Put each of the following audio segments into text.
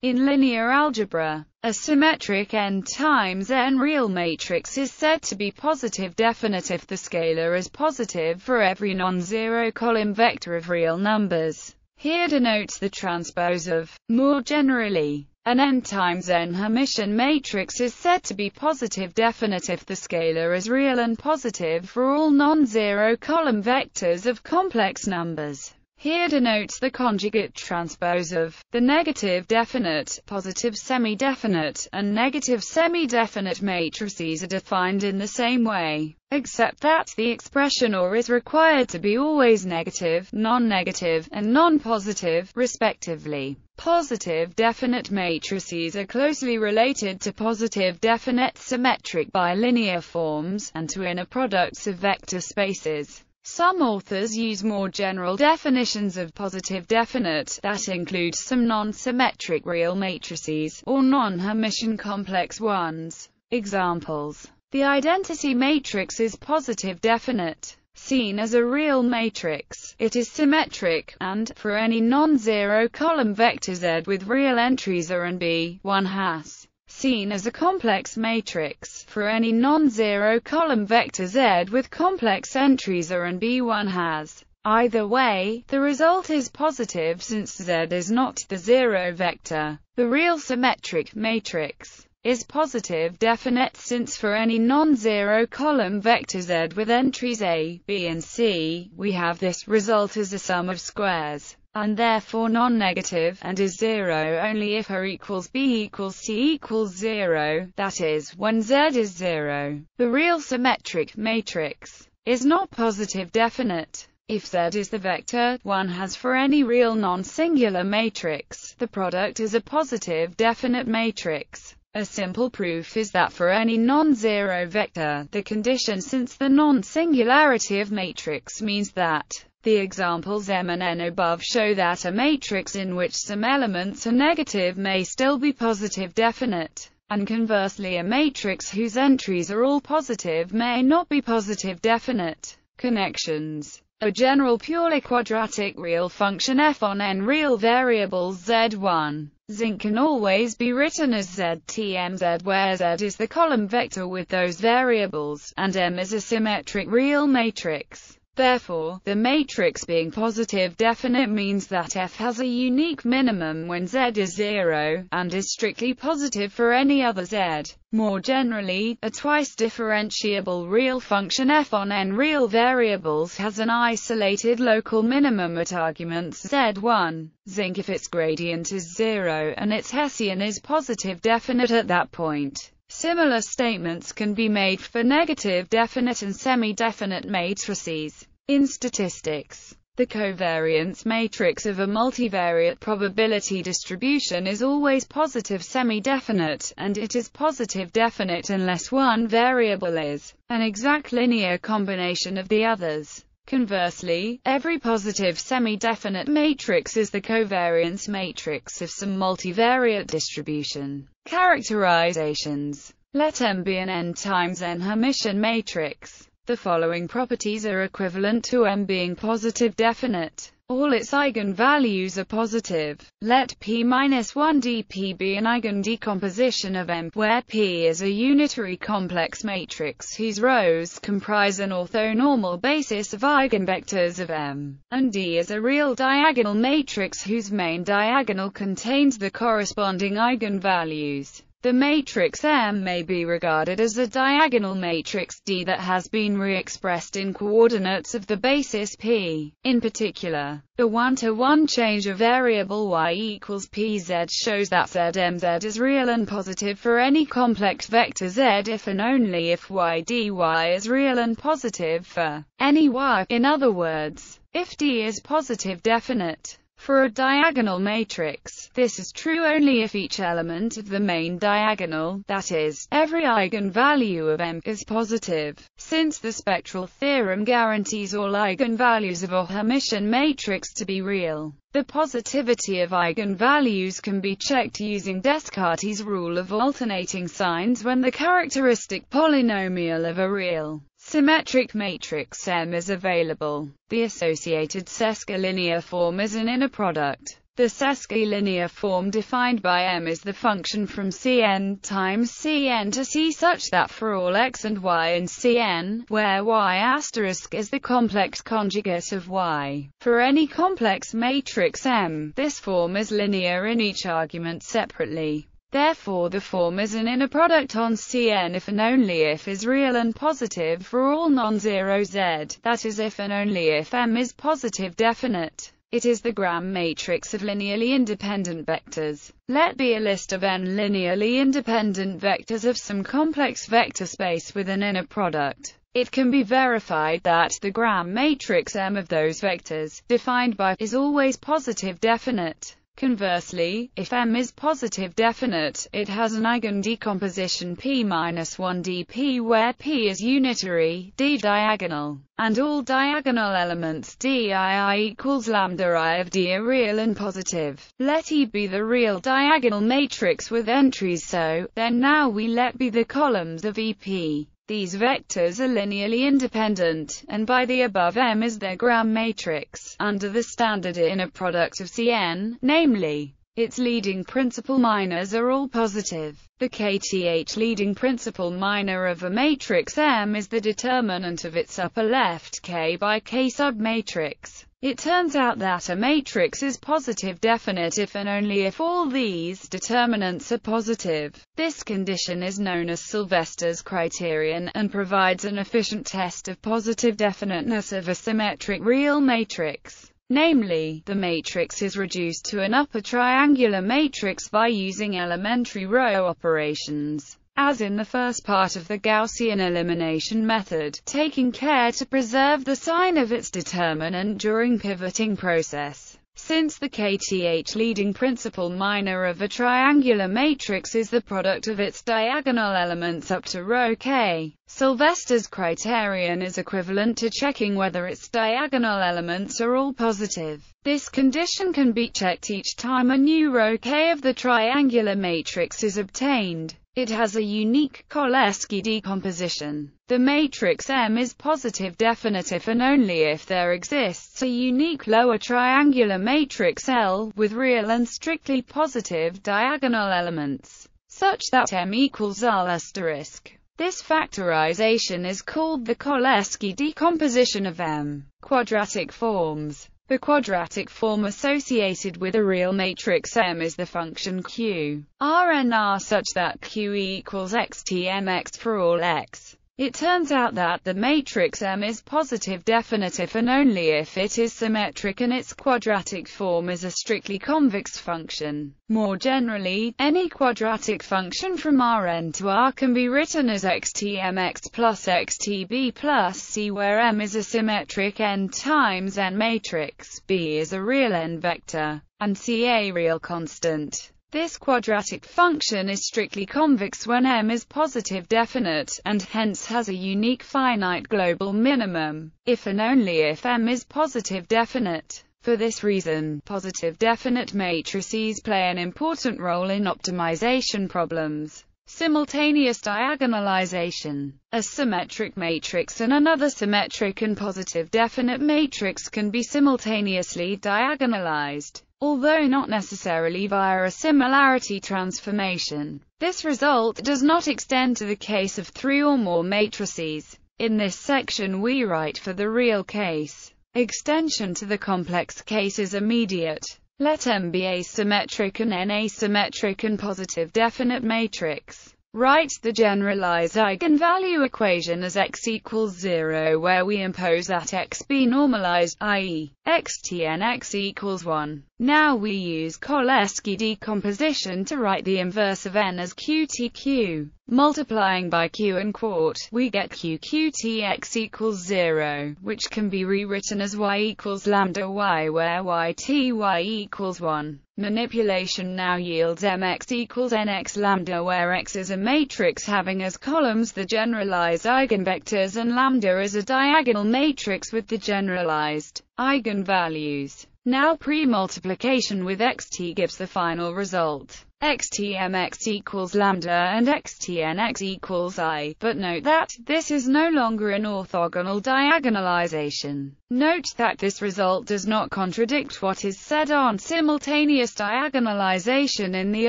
In linear algebra, a symmetric n times n real matrix is said to be positive definite if the scalar is positive for every non-zero column vector of real numbers. Here denotes the transpose of. More generally, an n times n Hermitian matrix is said to be positive definite if the scalar is real and positive for all non-zero column vectors of complex numbers. Here denotes the conjugate transpose of the negative definite, positive semi-definite, and negative semi-definite matrices are defined in the same way, except that the expression or is required to be always negative, non-negative, and non-positive, respectively. Positive definite matrices are closely related to positive definite symmetric bilinear forms, and to inner products of vector spaces. Some authors use more general definitions of positive definite, that include some non-symmetric real matrices, or non-Hermitian complex ones. Examples The identity matrix is positive definite seen as a real matrix, it is symmetric, and, for any non-zero column vector Z with real entries r and B, one has seen as a complex matrix, for any non-zero column vector Z with complex entries A and B1 has. Either way, the result is positive since Z is not the zero vector. The real symmetric matrix is positive definite since for any non-zero column vector Z with entries A, B and C, we have this result as a sum of squares and therefore non-negative, and is zero only if A equals B equals C equals zero, that is, when Z is zero. The real symmetric matrix is not positive definite. If Z is the vector one has for any real non-singular matrix, the product is a positive definite matrix. A simple proof is that for any non-zero vector, the condition since the non-singularity of matrix means that the examples M and N above show that a matrix in which some elements are negative may still be positive definite, and conversely a matrix whose entries are all positive may not be positive definite. Connections a general purely quadratic real function f on n real variables z1. Zinc can always be written as ztmz where z is the column vector with those variables, and m is a symmetric real matrix. Therefore, the matrix being positive definite means that f has a unique minimum when z is 0, and is strictly positive for any other z. More generally, a twice differentiable real function f on n real variables has an isolated local minimum at arguments z1, zinc if its gradient is 0 and its Hessian is positive definite at that point. Similar statements can be made for negative definite and semi-definite matrices. In statistics, the covariance matrix of a multivariate probability distribution is always positive semi-definite, and it is positive definite unless one variable is an exact linear combination of the others. Conversely, every positive semi-definite matrix is the covariance matrix of some multivariate distribution. Characterizations Let M be an n times n Hermitian matrix. The following properties are equivalent to M being positive definite. All its eigenvalues are positive. Let P minus 1 dP be an eigendecomposition of M, where P is a unitary complex matrix whose rows comprise an orthonormal basis of eigenvectors of M, and D is a real diagonal matrix whose main diagonal contains the corresponding eigenvalues. The matrix M may be regarded as a diagonal matrix D that has been re-expressed in coordinates of the basis P. In particular, the one-to-one -one change of variable y equals pz shows that zmz is real and positive for any complex vector z if and only if yDy is real and positive for any y. In other words, if d is positive definite, for a diagonal matrix, this is true only if each element of the main diagonal, that is, every eigenvalue of M, is positive. Since the spectral theorem guarantees all eigenvalues of a Hermitian matrix to be real, the positivity of eigenvalues can be checked using Descartes' rule of alternating signs when the characteristic polynomial of a real Symmetric matrix M is available. The associated sesquilinear form is an inner product. The sesquilinear form defined by M is the function from Cn times Cn to C such that for all x and y in Cn, where y is the complex conjugate of y, for any complex matrix M, this form is linear in each argument separately. Therefore the form is an inner product on Cn if and only if is real and positive for all non-zero Z, that is if and only if M is positive definite. It is the gram matrix of linearly independent vectors. Let be a list of n linearly independent vectors of some complex vector space with an inner product. It can be verified that the gram matrix M of those vectors, defined by, is always positive definite. Conversely, if M is positive definite, it has an eigendecomposition P-1dP where P is unitary, D diagonal, and all diagonal elements DII equals lambda I of D are real and positive. Let E be the real diagonal matrix with entries so, then now we let be the columns of EP. These vectors are linearly independent, and by the above M is their gram matrix, under the standard inner product of Cn, namely, its leading principal minors are all positive. The kth leading principal minor of a matrix M is the determinant of its upper left K by K sub matrix. It turns out that a matrix is positive definite if and only if all these determinants are positive. This condition is known as Sylvester's criterion, and provides an efficient test of positive definiteness of a symmetric real matrix. Namely, the matrix is reduced to an upper triangular matrix by using elementary row operations as in the first part of the Gaussian elimination method, taking care to preserve the sign of its determinant during pivoting process. Since the KTH leading principal minor of a triangular matrix is the product of its diagonal elements up to row k, Sylvester's criterion is equivalent to checking whether its diagonal elements are all positive. This condition can be checked each time a new row k of the triangular matrix is obtained. It has a unique Kolesky decomposition. The matrix M is positive if and only if there exists a unique lower triangular matrix L, with real and strictly positive diagonal elements, such that M equals L asterisk. This factorization is called the Kolesky decomposition of M. Quadratic forms the quadratic form associated with a real matrix M is the function Q, Rn R such that Q equals xtmx for all x. It turns out that the matrix M is positive if and only if it is symmetric and its quadratic form is a strictly convex function. More generally, any quadratic function from Rn to R can be written as xtmx plus xtb plus c where M is a symmetric N times N matrix, B is a real N vector, and C a real constant. This quadratic function is strictly convex when m is positive definite, and hence has a unique finite global minimum, if and only if m is positive definite. For this reason, positive definite matrices play an important role in optimization problems. Simultaneous diagonalization. A symmetric matrix and another symmetric and positive definite matrix can be simultaneously diagonalized although not necessarily via a similarity transformation. This result does not extend to the case of three or more matrices. In this section we write for the real case. Extension to the complex case is immediate. Let M be asymmetric and N asymmetric and positive definite matrix. Write the generalized eigenvalue equation as x equals 0 where we impose that x be normalized, i.e., xtn x equals 1. Now we use Cholesky decomposition to write the inverse of n as qtq. Multiplying by q and quart, we get qqtx equals 0, which can be rewritten as y equals lambda y where yty equals 1. Manipulation now yields mx equals nx lambda where x is a matrix having as columns the generalized eigenvectors and lambda is a diagonal matrix with the generalized eigenvalues. Now pre-multiplication with xt gives the final result. xtmx equals lambda and xtnx equals i, but note that, this is no longer an orthogonal diagonalization. Note that this result does not contradict what is said on simultaneous diagonalization in the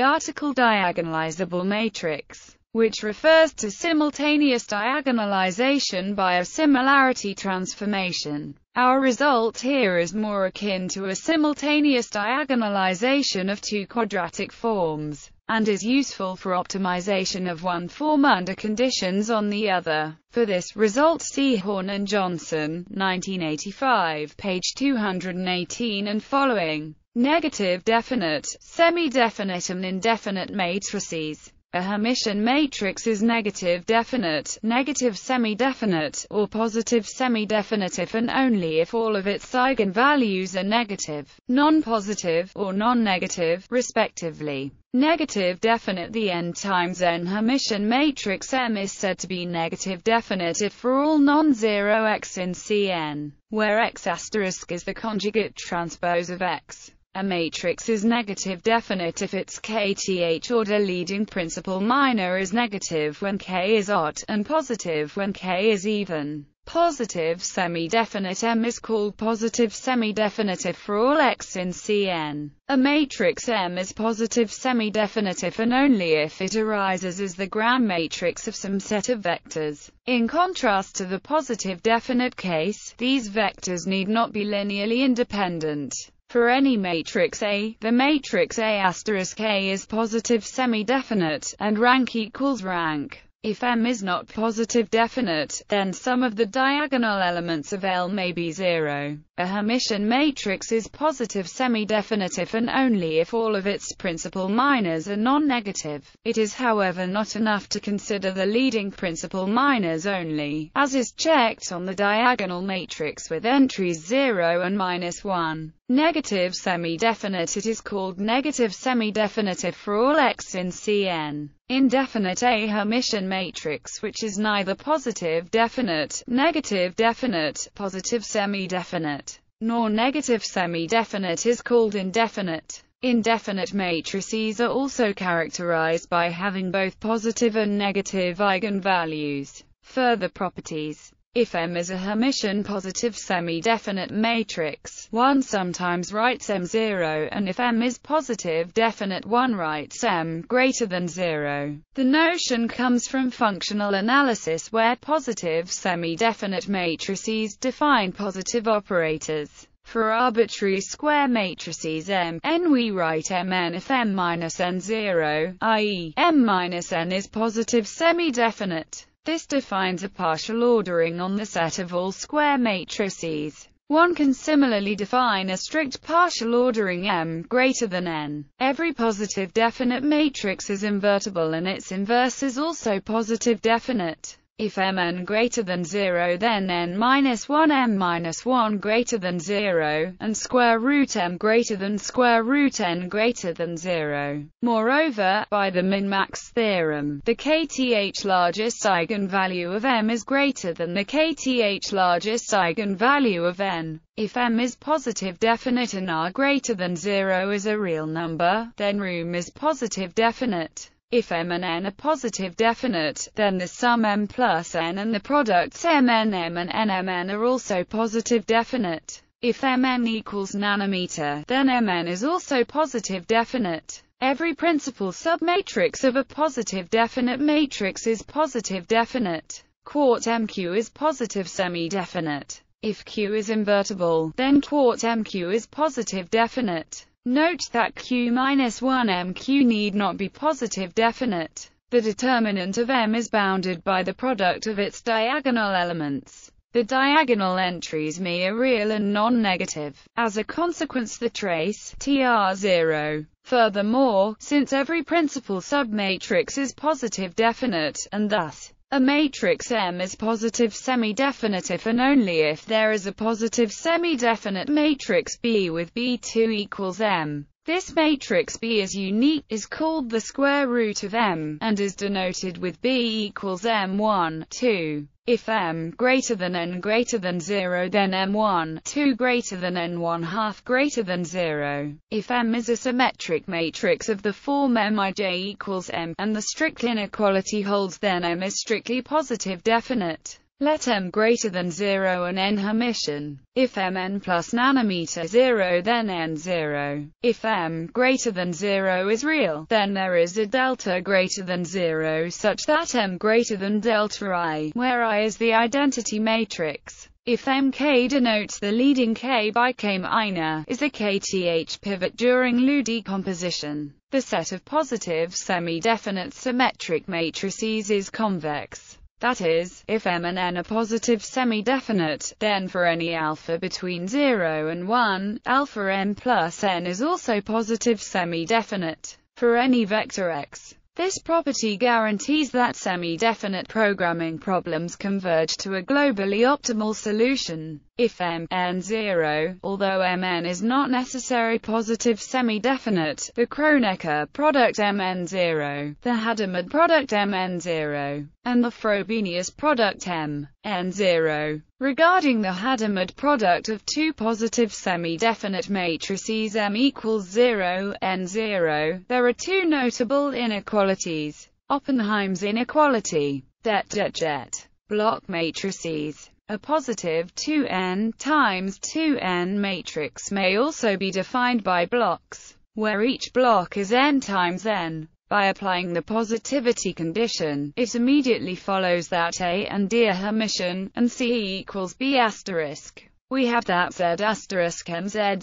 article diagonalizable matrix which refers to simultaneous diagonalization by a similarity transformation. Our result here is more akin to a simultaneous diagonalization of two quadratic forms, and is useful for optimization of one form under conditions on the other. For this result see Horn and Johnson, 1985, page 218 and following. Negative definite, semi-definite and indefinite matrices a Hermitian matrix is negative definite, negative semi-definite, or positive semi-definite if and only if all of its eigenvalues are negative, non-positive, or non-negative, respectively. Negative definite The n times n Hermitian matrix M is said to be negative definite if for all non-zero x in Cn, where x asterisk is the conjugate transpose of x. A matrix is negative definite if its kth order leading principle minor is negative when k is odd, and positive when k is even. Positive semi-definite M is called positive semi-definite if for all x in Cn. A matrix M is positive semi-definite if and only if it arises as the ground matrix of some set of vectors. In contrast to the positive definite case, these vectors need not be linearly independent. For any matrix A, the matrix A** A is positive semi-definite, and rank equals rank. If M is not positive definite, then some of the diagonal elements of L may be zero. A Hermitian matrix is positive semi if and only if all of its principal minors are non-negative. It is however not enough to consider the leading principal minors only, as is checked on the diagonal matrix with entries 0 and minus 1. Negative semi-definite It is called negative semi-definitive for all x in Cn. Indefinite A Hermitian matrix which is neither positive definite, negative definite, positive semi-definite nor negative semi-definite is called indefinite. Indefinite matrices are also characterized by having both positive and negative eigenvalues. Further properties if M is a Hermitian-positive semi-definite matrix, one sometimes writes M0, and if M is positive definite one writes M greater than 0. The notion comes from functional analysis where positive semi-definite matrices define positive operators. For arbitrary square matrices M, N we write Mn if M minus N 0, i.e., M minus N is positive semi-definite. This defines a partial ordering on the set of all square matrices. One can similarly define a strict partial ordering M greater than N. Every positive definite matrix is invertible and its inverse is also positive definite. If mn greater than 0 then n minus 1 m minus 1 greater than 0, and square root m greater than square root n greater than 0. Moreover, by the min-max theorem, the kth largest eigenvalue of m is greater than the kth largest eigenvalue of n. If m is positive definite and r greater than 0 is a real number, then room is positive definite. If M and N are positive definite, then the sum M plus N and the products MN M and NMN are also positive definite. If MN equals nanometer, then MN is also positive definite. Every principal submatrix of a positive definite matrix is positive definite. Quart MQ is positive semi-definite. If Q is invertible, then quart MQ is positive definite. Note that Q-1MQ need not be positive definite. The determinant of M is bounded by the product of its diagonal elements. The diagonal entries may are real and non-negative. As a consequence the trace, tr0. Furthermore, since every principal submatrix is positive definite, and thus, a matrix M is positive semi definite if and only if there is a positive semi-definite matrix B with B2 equals M. This matrix B is unique, is called the square root of M, and is denoted with B equals M1, 2. If m greater than n greater than 0 then m1, 2 greater than n1 half greater than 0. If m is a symmetric matrix of the form mij equals m, and the strict inequality holds then m is strictly positive definite. Let m greater than 0 and n Hermitian. If mn plus nanometer 0 then n 0. If m greater than 0 is real, then there is a delta greater than 0 such that m greater than delta i, where i is the identity matrix. If mk denotes the leading k by k minor, is a kth pivot during Lu decomposition. The set of positive semi-definite symmetric matrices is convex. That is, if M and N are positive semi-definite, then for any alpha between 0 and 1, alpha M plus N is also positive semi-definite for any vector X. This property guarantees that semi-definite programming problems converge to a globally optimal solution. If MN0, although MN is not necessary positive semi-definite, the Kronecker product MN0, the Hadamard product MN0, and the Frobenius product MN0. Regarding the Hadamard product of two positive semi-definite matrices M equals 0, N0, there are two notable inequalities, Oppenheim's inequality, det det block matrices, a positive 2n times 2n matrix may also be defined by blocks, where each block is n times n. By applying the positivity condition, it immediately follows that A and D are Hermitian, and C equals B asterisk. We have that Z asterisk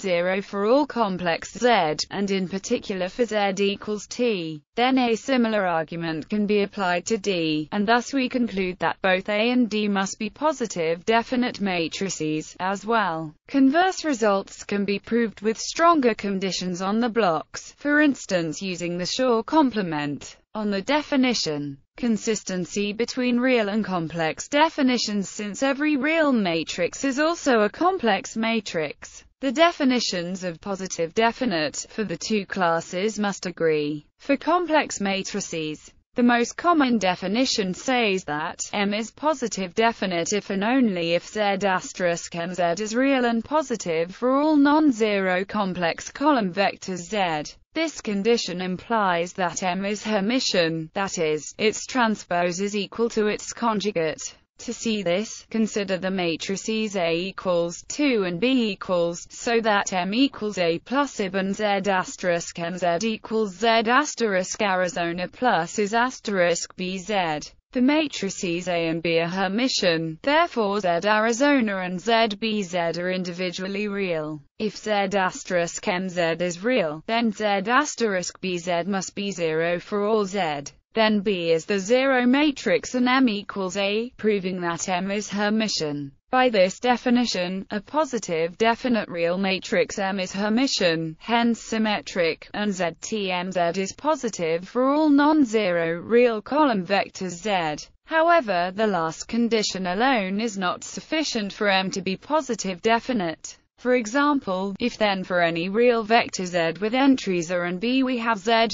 0 for all complex Z, and in particular for Z equals T. Then a similar argument can be applied to D, and thus we conclude that both A and D must be positive definite matrices, as well. Converse results can be proved with stronger conditions on the blocks, for instance using the Shaw complement on the definition consistency between real and complex definitions since every real matrix is also a complex matrix. The definitions of positive definite for the two classes must agree for complex matrices. The most common definition says that M is positive definite if and only if Z asterisk Z is real and positive for all non-zero complex column vectors Z. This condition implies that M is Hermitian, that is, its transpose is equal to its conjugate. To see this, consider the matrices A equals 2 and B equals, so that M equals A plus IB and Z asterisk and Z equals Z asterisk Arizona plus is asterisk BZ. The matrices A and B are Hermitian, therefore Z Arizona and ZBZ are individually real. If Z asterisk MZ is real, then Z asterisk BZ must be zero for all Z. Then B is the zero matrix and M equals A, proving that M is Hermitian. By this definition, a positive definite real matrix M is Hermitian, hence symmetric, and ZTMZ is positive for all non-zero real column vectors Z. However, the last condition alone is not sufficient for M to be positive definite. For example, if then for any real vector z with entries a and b we have z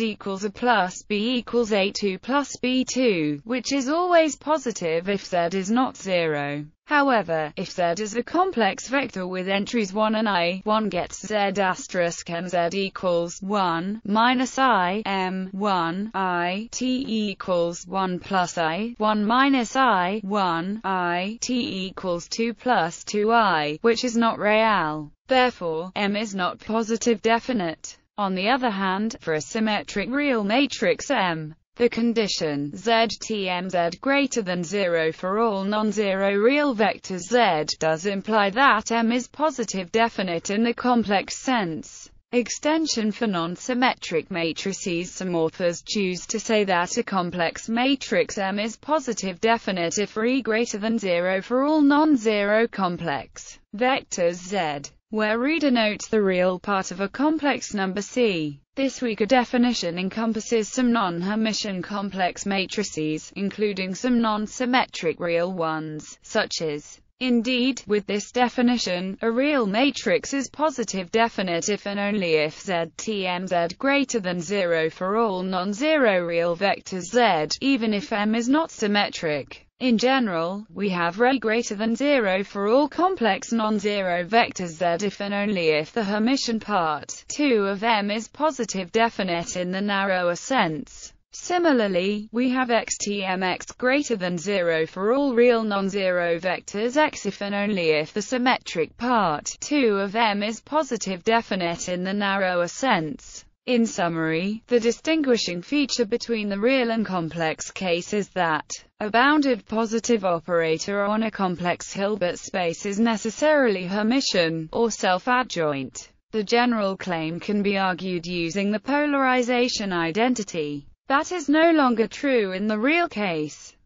equals a plus b equals a2 plus b2, which is always positive if z is not zero. However, if Z is a complex vector with entries 1 and i, one gets Z asterisk m Z equals 1 minus i m 1 i t equals 1 plus i 1 minus i 1 i t equals 2 plus 2 i, which is not real. Therefore, m is not positive definite. On the other hand, for a symmetric real matrix M, the condition ZTMZ greater than 0 for all non-zero real vectors Z does imply that M is positive definite in the complex sense. Extension for non-symmetric matrices Some authors choose to say that a complex matrix M is positive definite if R e greater than 0 for all non-zero complex vectors Z where re denotes the real part of a complex number C. This weaker definition encompasses some non-Hermitian complex matrices, including some non-symmetric real ones, such as Indeed, with this definition, a real matrix is positive definite if and only if ZTMZ greater than 0 for all non-zero real vectors Z, even if M is not symmetric. In general, we have ReL greater than 0 for all complex non-zero vectors Z if and only if the Hermitian part, 2 of M is positive definite in the narrower sense. Similarly, we have xtmx greater than 0 for all real non-zero vectors x if and only if the symmetric part, 2 of M is positive definite in the narrower sense. In summary, the distinguishing feature between the real and complex case is that a bounded positive operator on a complex Hilbert space is necessarily Hermitian, or self-adjoint. The general claim can be argued using the polarization identity. That is no longer true in the real case.